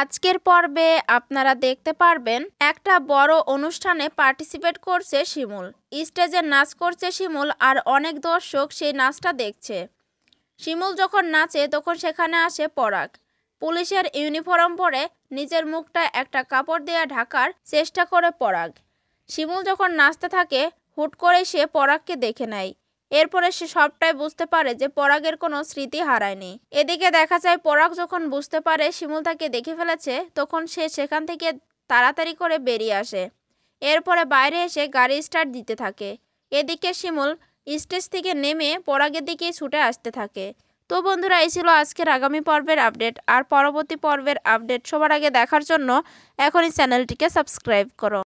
আজকের পর্বে আপনারা দেখতে পারবেন একটা বড় অনুষ্ঠানে পার্টিসিপেট করছে শিমুল স্টেজে নাচ করছে শিমুল আর অনেক দর্শক সেই নাচটা দেখছে শিমুল যখন নাচে তখন সেখানে আসে পরাগ পুলিশের ইউনিফর্ম পরে নিজের মুখটা একটা কাপড় দিয়ে ঢাকার চেষ্টা করে পরাগ শিমুল যখন নাচতে থাকে হুট করে সে পরাগকে দেখে নেয় এরপরে সে সবটাই বুঝতে পারে যে পরাগের কোনো স্মৃতি হারায়নি এদিকে দেখা যায় পরাগ যখন বুঝতে পারে শিমুল তাকে দেখে ফেলেছে তখন সে সেখান থেকে তাড়াতাড়ি করে বেরিয়ে আসে এরপরে বাইরে এসে গাড়ি স্টার্ট দিতে থাকে এদিকে শিমুল স্টেজ থেকে নেমে পরাগের দিকে ছুটে আসতে থাকে তো বন্ধুরা এই ছিল আজকের আগামী পর্বের আপডেট আর পরবর্তী পর্বের আপডেট সবার আগে দেখার জন্য এখনই চ্যানেলটিকে সাবস্ক্রাইব করো